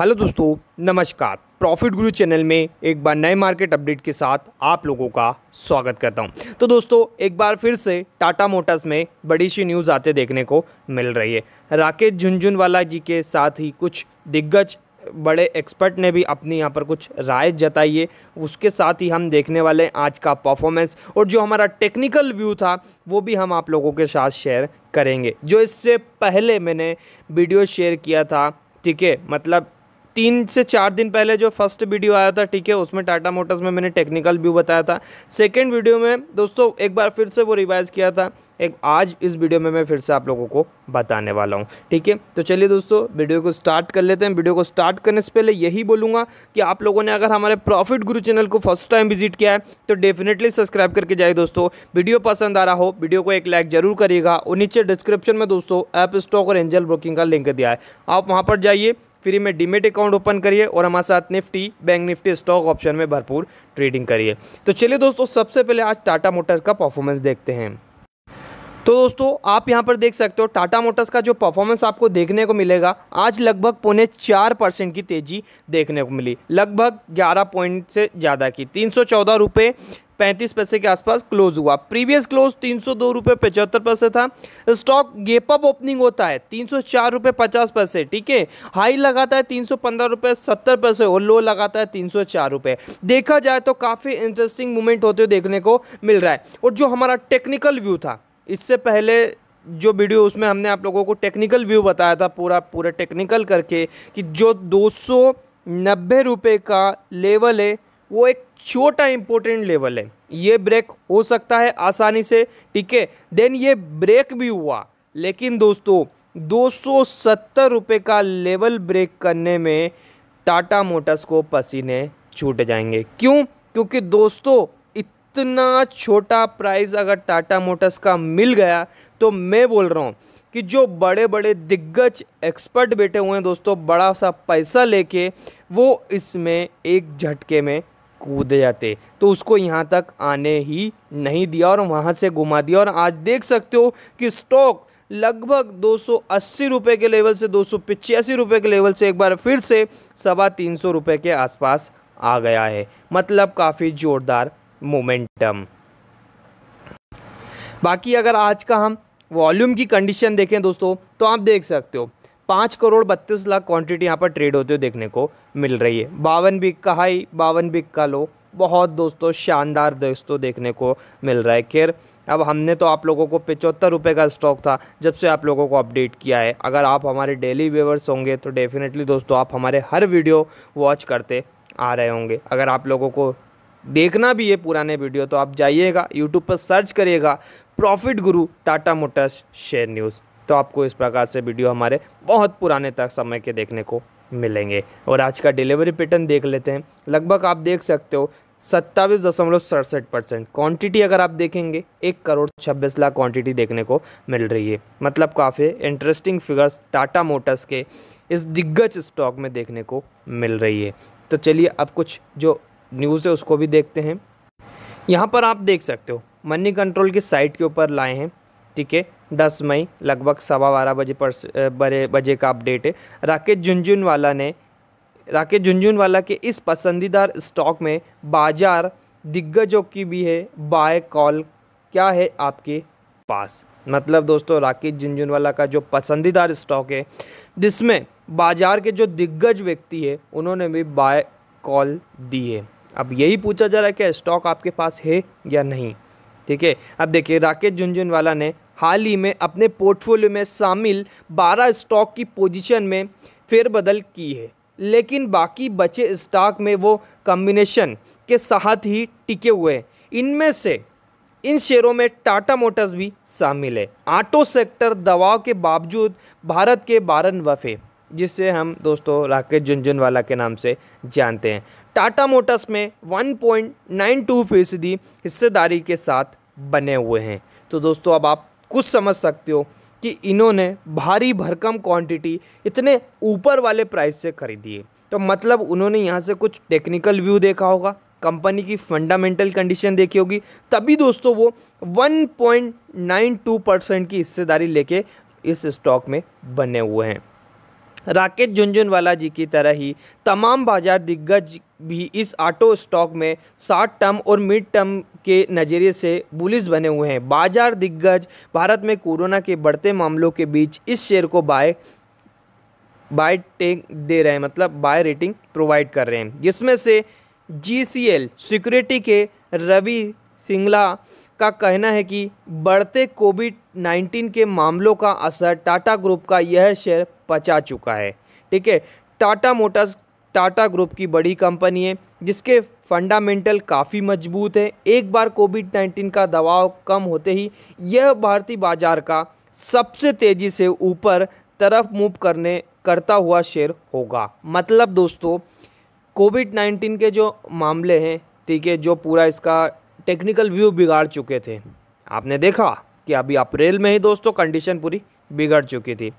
hello दोस्तों नमस्कार profit गुरु चैनल में एक बार नए मार्केट अपडेट के साथ आप लोगों का स्वागत करता हूं तो दोस्तों एक बार फिर से टाटा मोटर्स में बड़ी सी न्यूज़ आते देखने को मिल रही है राकेश झुंझुनवाला जी के साथ ही कुछ दिग्गज बड़े एक्सपर्ट ने भी अपनी यहाँ पर कुछ राय जताई है उसके साथ ही हम देखने वाले हैं आज का परफॉर्मेंस और जो हमारा टेक्निकल व्यू था वो भी हम आप लोगों के साथ शेयर करेंगे जो इससे पहले मैंने वीडियो शेयर किया था ठीक है मतलब तीन से चार दिन पहले जो फर्स्ट वीडियो आया था ठीक है उसमें टाटा मोटर्स में मैंने टेक्निकल व्यू बताया था सेकेंड वीडियो में दोस्तों एक बार फिर से वो रिवाइज़ किया था एक आज इस वीडियो में मैं फिर से आप लोगों को बताने वाला हूँ ठीक है तो चलिए दोस्तों वीडियो को स्टार्ट कर लेते हैं वीडियो को स्टार्ट करने से पहले यही बोलूँगा कि आप लोगों ने अगर हमारे प्रॉफिट गुरु चैनल को फर्स्ट टाइम विजिट किया है तो डेफिनेटली सब्सक्राइब करके जाए दोस्तों वीडियो पसंद आ रहा हो वीडियो को एक लाइक जरूर करिएगा और नीचे डिस्क्रिप्शन में दोस्तों ऐप स्टॉक और एंजल ब्रोकिंग का लिंक दिया है आप वहाँ पर जाइए फ्री में डिमेट अकाउंट ओपन करिए और हमारे साथ Nifty Bank Nifty stock option में भरपूर ट्रेडिंग करिए तो चलिए दोस्तों सबसे पहले आज टाटा मोटर्स का परफॉर्मेंस देखते हैं तो दोस्तों आप यहाँ पर देख सकते हो टाटा मोटर्स का जो परफॉर्मेंस आपको देखने को मिलेगा आज लगभग पौने चार परसेंट की तेज़ी देखने को मिली लगभग ग्यारह पॉइंट से ज़्यादा की तीन सौ चौदह रुपये पैंतीस पैसे के आसपास क्लोज हुआ प्रीवियस क्लोज तीन सौ दो रुपये पचहत्तर पैसे था स्टॉक गेप अप ओपनिंग होता है तीन सौ चार रुपये पचास पैसे ठीक है हाई लगाता है तीन सौ पंद्रह रुपये सत्तर पैसे और लो लगाता है तीन सौ चार रुपये देखा जाए तो काफ़ी इंटरेस्टिंग मूवमेंट होते हुए देखने को मिल रहा है और जो हमारा टेक्निकल व्यू था इससे पहले जो वीडियो उसमें हमने आप लोगों को टेक्निकल व्यू बताया था पूरा पूरा टेक्निकल करके कि जो दो सौ का लेवल है वो एक छोटा इम्पोर्टेंट लेवल है ये ब्रेक हो सकता है आसानी से ठीक है देन ये ब्रेक भी हुआ लेकिन दोस्तों दो सौ का लेवल ब्रेक करने में टाटा मोटर्स को पसीने छूट जाएंगे क्यों क्योंकि दोस्तों इतना छोटा प्राइस अगर टाटा मोटर्स का मिल गया तो मैं बोल रहा हूँ कि जो बड़े बड़े दिग्गज एक्सपर्ट बैठे हुए हैं दोस्तों बड़ा सा पैसा लेके वो इसमें एक झटके में कूद जाते तो उसको यहाँ तक आने ही नहीं दिया और वहाँ से घुमा दिया और आज देख सकते हो कि स्टॉक लगभग 280 रुपए के लेवल से दो रुपए के लेवल से एक बार फिर से सवा तीन सौ रुपये के आसपास आ गया है मतलब काफ़ी ज़ोरदार मोमेंटम बाकी अगर आज का हम वॉल्यूम की कंडीशन देखें दोस्तों तो आप देख सकते हो पाँच करोड़ बत्तीस लाख क्वांटिटी यहाँ पर ट्रेड होते हुए देखने को मिल रही है बावन बिक का हाई बावन बिक का लो बहुत दोस्तों शानदार दोस्तों देखने को मिल रहा है खैर अब हमने तो आप लोगों को पचहत्तर रुपये का स्टॉक था जब से आप लोगों को अपडेट किया है अगर आप हमारे डेली व्यूवर्स होंगे तो डेफिनेटली दोस्तों आप हमारे हर वीडियो वॉच करते आ रहे होंगे अगर आप लोगों को देखना भी है पुराने वीडियो तो आप जाइएगा यूट्यूब पर सर्च करिएगा प्रॉफिट गुरु टाटा मोटर्स शेयर न्यूज़ तो आपको इस प्रकार से वीडियो हमारे बहुत पुराने तक समय के देखने को मिलेंगे और आज का डिलीवरी पैटर्न देख लेते हैं लगभग आप देख सकते हो सत्तावीस दशमलव सड़सठ परसेंट क्वान्टिटी अगर आप देखेंगे एक करोड़ छब्बीस लाख क्वांटिटी देखने को मिल रही है मतलब काफ़ी इंटरेस्टिंग फिगर्स टाटा मोटर्स के इस दिग्गज स्टॉक में देखने को मिल रही है तो चलिए अब कुछ जो न्यूज़ है उसको भी देखते हैं यहाँ पर आप देख सकते हो मनी कंट्रोल की साइट के ऊपर लाए हैं ठीक है दस मई लगभग सवा बारह बजे पर बड़े बजे का अपडेट है राकेश झुंझुनवाला ने राकेश झुंझुनवाला के इस पसंदीदा स्टॉक में बाजार दिग्गजों की भी है बाय कॉल क्या है आपके पास मतलब दोस्तों राकेश झुंझुनवाला का जो पसंदीदा स्टॉक है जिसमें बाजार के जो दिग्गज व्यक्ति है उन्होंने भी बाय कॉल दी है अब यही पूछा जा रहा है कि स्टॉक आपके पास है या नहीं ठीक है अब देखिए राकेश झुंझुनवाला ने हाल ही में अपने पोर्टफोलियो में शामिल 12 स्टॉक की पोजीशन में फेरबदल की है लेकिन बाकी बचे स्टॉक में वो कम्बिनेशन के साथ ही टिके हुए हैं इनमें से इन शेयरों में टाटा मोटर्स भी शामिल है ऑटो सेक्टर दबाव के बावजूद भारत के बारन वफ़े जिसे हम दोस्तों राकेश झुंझुनवाला के नाम से जानते हैं टाटा मोटर्स में 1.92 फीसदी हिस्सेदारी के साथ बने हुए हैं तो दोस्तों अब आप कुछ समझ सकते हो कि इन्होंने भारी भरकम क्वांटिटी इतने ऊपर वाले प्राइस से खरीदी है तो मतलब उन्होंने यहाँ से कुछ टेक्निकल व्यू देखा होगा कंपनी की फंडामेंटल कंडीशन देखी होगी तभी दोस्तों वो 1.92 परसेंट की हिस्सेदारी लेके इस स्टॉक में बने हुए हैं राकेश झुंझुनवाला जी की तरह ही तमाम बाजार दिग्गज भी इस ऑटो स्टॉक में शॉर्ट टर्म और मिड टर्म के नज़रिए से बुलिस बने हुए हैं बाजार दिग्गज भारत में कोरोना के बढ़ते मामलों के बीच इस शेयर को बाय बाय टेक दे रहे हैं मतलब बाय रेटिंग प्रोवाइड कर रहे हैं जिसमें से जी सिक्योरिटी के रवि सिंगला का कहना है कि बढ़ते कोविड 19 के मामलों का असर टाटा ग्रुप का यह शेयर पचा चुका है ठीक है टाटा मोटर्स टाटा ग्रुप की बड़ी कंपनी है जिसके फंडामेंटल काफ़ी मजबूत है एक बार कोविड 19 का दबाव कम होते ही यह भारतीय बाजार का सबसे तेज़ी से ऊपर तरफ मूव करने करता हुआ शेयर होगा मतलब दोस्तों कोविड 19 के जो मामले हैं ठीक है जो पूरा इसका टेक्निकल व्यू बिगाड़ चुके थे आपने देखा कि अभी अप्रैल में ही दोस्तों कंडीशन पूरी बिगड़ चुकी थी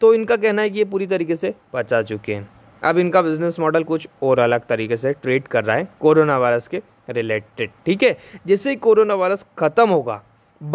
तो इनका कहना है कि ये पूरी तरीके से बचा चुके हैं अब इनका बिजनेस मॉडल कुछ और अलग तरीके से ट्रेड कर रहा है कोरोना वायरस के रिलेटेड ठीक है जैसे ही कोरोना वायरस ख़त्म होगा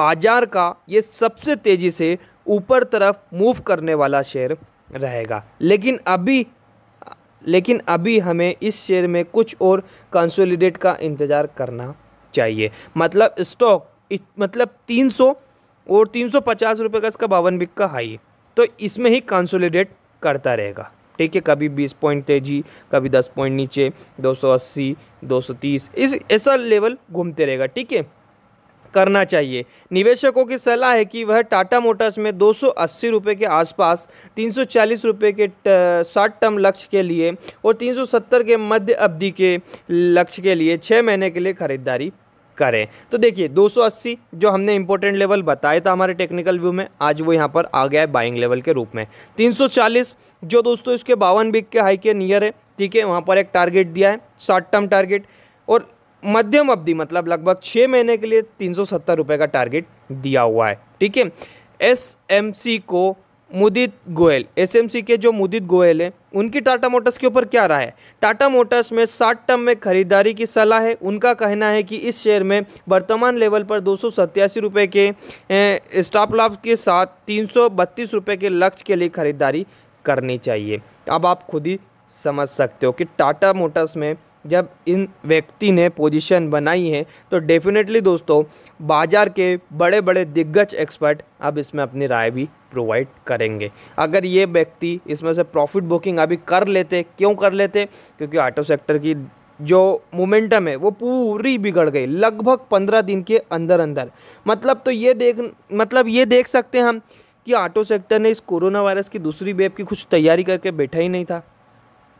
बाजार का ये सबसे तेज़ी से ऊपर तरफ मूव करने वाला शेयर रहेगा लेकिन अभी लेकिन अभी हमें इस शेयर में कुछ और कंसोलिडेट का इंतज़ार करना चाहिए मतलब स्टॉक मतलब तीन सौ और तीन सौ पचास रुपये का इसका बावन बिक का हाई तो इसमें ही कंसोलिडेट करता रहेगा ठीक है कभी बीस पॉइंट तेजी कभी दस पॉइंट नीचे दो सौ अस्सी दो सौ तीस इस ऐसा लेवल घूमते रहेगा ठीक है करना चाहिए निवेशकों की सलाह है कि वह टाटा मोटर्स में दो सौ के आसपास तीन सौ के शॉर्ट टर्म लक्ष्य के लिए और 370 के मध्य अवधि के लक्ष्य के लिए छः महीने के लिए खरीदारी करें तो देखिए 280 जो हमने इंपॉर्टेंट लेवल बताया था हमारे टेक्निकल व्यू में आज वो यहाँ पर आ गया है बाइंग लेवल के रूप में 340 जो दोस्तों इसके बावन बिग के हाई के नियर है ठीक है वहाँ पर एक टारगेट दिया है शॉर्ट टर्म टारगेट और मध्यम अवधि मतलब लगभग छः महीने के लिए तीन सौ का टारगेट दिया हुआ है ठीक है एस को मुदित गोयल एसएमसी के जो मुदित गोयल हैं उनकी टाटा मोटर्स के ऊपर क्या राय है टाटा मोटर्स में 60 टन में खरीदारी की सलाह है उनका कहना है कि इस शेयर में वर्तमान लेवल पर दो सौ के स्टॉप लाभ के साथ तीन सौ के लक्ष्य के लिए खरीदारी करनी चाहिए अब आप खुद ही समझ सकते हो कि टाटा मोटर्स में जब इन व्यक्ति ने पोजीशन बनाई है तो डेफिनेटली दोस्तों बाज़ार के बड़े बड़े दिग्गज एक्सपर्ट अब इसमें अपनी राय भी प्रोवाइड करेंगे अगर ये व्यक्ति इसमें से प्रॉफिट बुकिंग अभी कर लेते क्यों कर लेते क्योंकि ऑटो सेक्टर की जो मोमेंटम है वो पूरी बिगड़ गई लगभग पंद्रह दिन के अंदर अंदर मतलब तो ये देख मतलब ये देख सकते हैं हम कि ऑटो सेक्टर ने इस कोरोना वायरस की दूसरी वेब की कुछ तैयारी करके बैठा ही नहीं था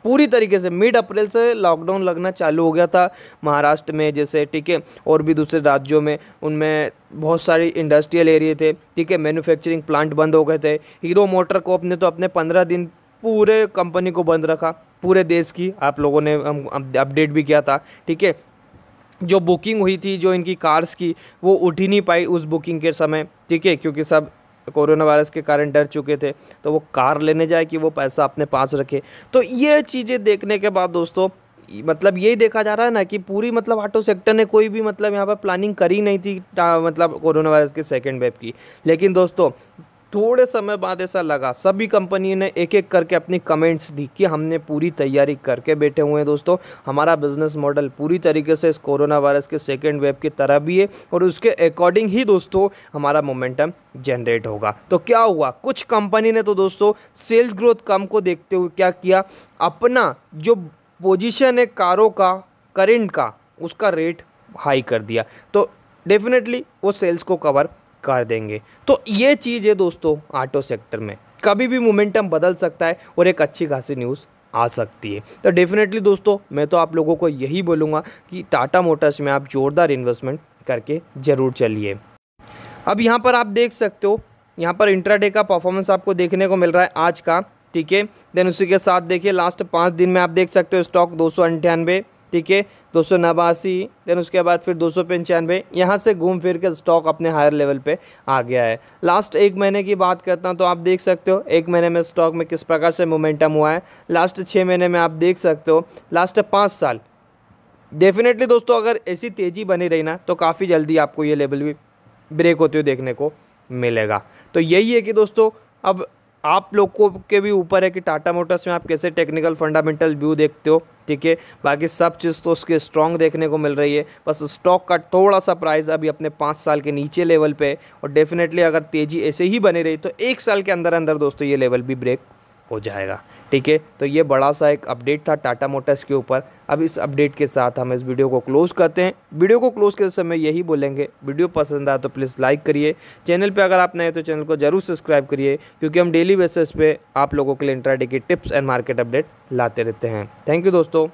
पूरी तरीके से मिड अप्रैल से लॉकडाउन लगना चालू हो गया था महाराष्ट्र में जैसे ठीक है और भी दूसरे राज्यों में उनमें बहुत सारी इंडस्ट्रियल एरिए थे ठीक है मैन्युफैक्चरिंग प्लांट बंद हो गए थे हीरो मोटर को ने तो अपने पंद्रह दिन पूरे कंपनी को बंद रखा पूरे देश की आप लोगों ने हम अपडेट भी किया था ठीक है जो बुकिंग हुई थी जो इनकी कार्स की वो उठ ही नहीं पाई उस बुकिंग के समय ठीक है क्योंकि सब कोरोना वायरस के कारण डर चुके थे तो वो कार लेने जाए कि वो पैसा अपने पास रखे तो ये चीज़ें देखने के बाद दोस्तों मतलब यही देखा जा रहा है ना कि पूरी मतलब ऑटो सेक्टर ने कोई भी मतलब यहाँ पर प्लानिंग करी नहीं थी मतलब कोरोना वायरस के सेकेंड वेब की लेकिन दोस्तों थोड़े समय बाद ऐसा लगा सभी कंपनी ने एक एक करके अपनी कमेंट्स दी कि हमने पूरी तैयारी करके बैठे हुए हैं दोस्तों हमारा बिजनेस मॉडल पूरी तरीके से इस कोरोना वायरस के सेकेंड वेव की तरह भी है और उसके अकॉर्डिंग ही दोस्तों हमारा मोमेंटम जनरेट होगा तो क्या हुआ कुछ कंपनी ने तो दोस्तों सेल्स ग्रोथ कम को देखते हुए क्या किया अपना जो पोजिशन है कारों का करेंट का उसका रेट हाई कर दिया तो डेफिनेटली वो सेल्स को कवर कर देंगे तो ये चीज़ है दोस्तों ऑटो सेक्टर में कभी भी मोमेंटम बदल सकता है और एक अच्छी खासी न्यूज़ आ सकती है तो डेफिनेटली दोस्तों मैं तो आप लोगों को यही बोलूँगा कि टाटा मोटर्स में आप ज़ोरदार इन्वेस्टमेंट करके ज़रूर चलिए अब यहाँ पर आप देख सकते हो यहाँ पर इंट्राडे का परफॉर्मेंस आपको देखने को मिल रहा है आज का ठीक है देन उसी के साथ देखिए लास्ट पाँच दिन में आप देख सकते हो स्टॉक दो सौ अंठानवे ठीक है दो सौ नवासी देन उसके बाद फिर दो सौ पंचानवे यहाँ से घूम फिर के स्टॉक अपने हायर लेवल पे आ गया है लास्ट एक महीने की बात करता हूँ तो आप देख सकते हो एक महीने में स्टॉक में किस प्रकार से मोमेंटम हुआ है लास्ट छः महीने में आप देख सकते हो लास्ट पाँच साल डेफिनेटली दोस्तों अगर ऐसी तेज़ी बनी रही ना तो काफ़ी जल्दी आपको ये लेवल भी ब्रेक होते हुए देखने को मिलेगा तो यही है कि दोस्तों अब आप लोगों के भी ऊपर है कि टाटा मोटर्स में आप कैसे टेक्निकल फंडामेंटल व्यू देखते हो ठीक है बाकी सब चीज़ तो उसके स्ट्रॉन्ग देखने को मिल रही है बस स्टॉक का थोड़ा सा प्राइस अभी अपने पाँच साल के नीचे लेवल पे है और डेफिनेटली अगर तेज़ी ऐसे ही बनी रही तो एक साल के अंदर अंदर दोस्तों ये लेवल भी ब्रेक हो जाएगा ठीक है तो ये बड़ा सा एक अपडेट था टाटा मोटर्स के ऊपर अब इस अपडेट के साथ हम इस वीडियो को क्लोज़ करते हैं वीडियो को क्लोज़ करते समय यही बोलेंगे वीडियो पसंद आया तो प्लीज़ लाइक करिए चैनल पे अगर आप नए तो चैनल को ज़रूर सब्सक्राइब करिए क्योंकि हम डेली बेसिस पे आप लोगों के लिए इंट्राडे की टिप्स एंड मार्केट अपडेट लाते रहते हैं थैंक यू दोस्तों